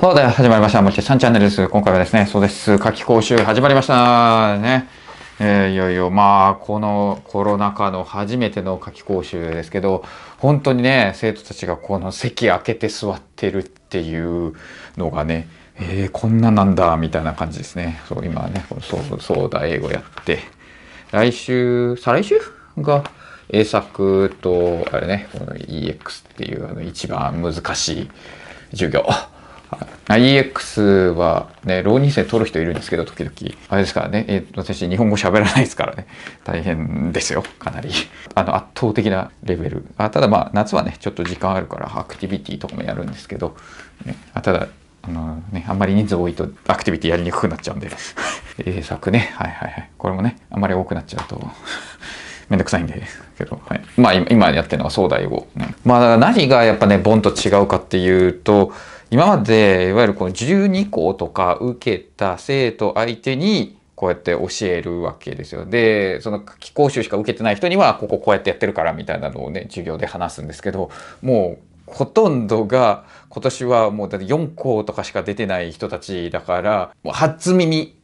そうで始まりました。もちさんチャンネルです。今回はですね、そうです。夏季講習始まりました。ね。えー、いよいよ、まあ、このコロナ禍の初めての夏季講習ですけど、本当にね、生徒たちがこの席開けて座ってるっていうのがね、えー、こんななんだ、みたいな感じですね。そう、今ね、そうそう、そうだ、英語やって。来週、再来週が、英作と、あれね、この EX っていう、あの、一番難しい授業。IX はね、浪人生取る人いるんですけど、時々。あれですからね、えー、私日本語喋らないですからね、大変ですよ、かなり。あの、圧倒的なレベル。あただまあ、夏はね、ちょっと時間あるから、アクティビティとかもやるんですけど、ね、あただ、あのね、あんまり人数多いとアクティビティやりにくくなっちゃうんで。英作ね、はいはいはい。これもね、あんまり多くなっちゃうと。めんどくさいんでけど、はい、まあ今やってるのは壮大を、ね、まあ何がやっぱねボンと違うかっていうと今までいわゆるこの12校とか受けた生徒相手にこうやって教えるわけですよ。で、その夏講習しか受けてない人には、こここうやってやってるからみたいなのをね、授業で話すんですけど、もう、ほとんどが今年はもうだって4校とかしか出てない人たちだから、もう初耳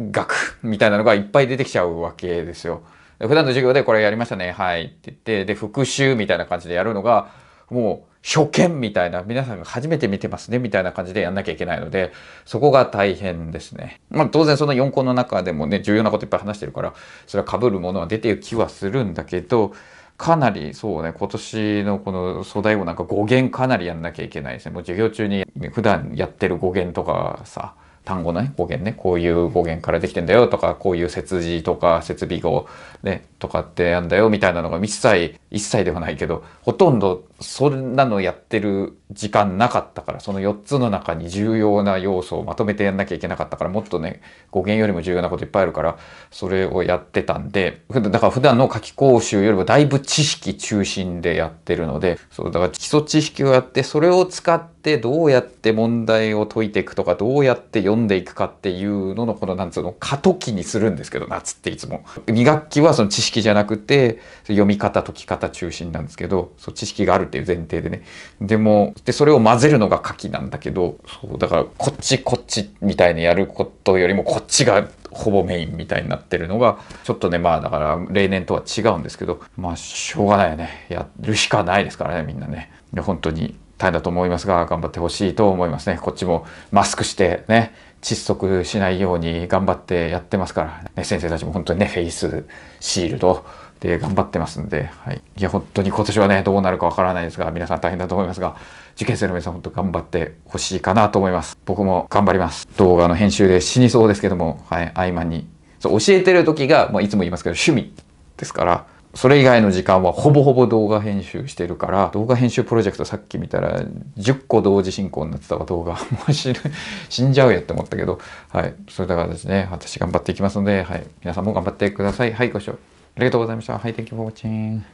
学みたいなのがいっぱい出てきちゃうわけですよ。普段の授業でこれやりましたね、はいって言って、で、復習みたいな感じでやるのが、もう初見みたいな、皆さんが初めて見てますねみたいな感じでやんなきゃいけないので、そこが大変ですね。まあ当然その4個の中でもね、重要なこといっぱい話してるから、それは被るものは出てる気はするんだけど、かなりそうね、今年のこの粗大語なんか語源かなりやんなきゃいけないですね。もう授業中に普段やってる語源とかさ、単語のね、語源ね、こういう語源からできてんだよとか、こういう設字とか、設備語ね、とかってやんだよみたいなのが一切、一切ではないけど、ほとんどそんなのやってる時間なかったから、その4つの中に重要な要素をまとめてやんなきゃいけなかったから、もっとね、語源よりも重要なこといっぱいあるから、それをやってたんで、だから普段の夏期講習よりもだいぶ知識中心でやってるので、そう、だから基礎知識をやって、それを使ってどうやって問題を解いていくとか、どうやって読んでいくかっていうのの、このなんつうの、過渡期にするんですけど、夏っていつも。2学期はその知識じゃなくて、読み方、解き方中心なんですけど、そう知識があるっていう前提でね。でも、で、それを混ぜるのが牡蠣なんだけど、そう、だからこっちこっちみたいにやることよりもこっちがほぼメインみたいになってるのが、ちょっとね、まあだから例年とは違うんですけど、まあしょうがないよね。やるしかないですからね、みんなね。本当に大変だと思いますが、頑張ってほしいと思いますね。こっちもマスクしてね、窒息しないように頑張ってやってますから、ね、先生たちも本当にね、フェイスシールドで頑張ってますんで、はい。いや、本当に今年はね、どうなるかわからないですが、皆さん大変だと思いますが、受験生の皆さん本当頑張ってほしいかなと思います。僕も頑張ります。動画の編集で死にそうですけども、はい、合間に。そう、教えてる時が、まあ、いつも言いますけど、趣味ですから、それ以外の時間はほぼほぼ動画編集してるから、動画編集プロジェクトさっき見たら10個同時進行になってたわ、動画。もう死ぬ、死んじゃうやって思ったけど、はい。それだからですね、私頑張っていきますので、はい。皆さんも頑張ってください。はい、ご視聴ありがとうございました。はい、Thank you for watching.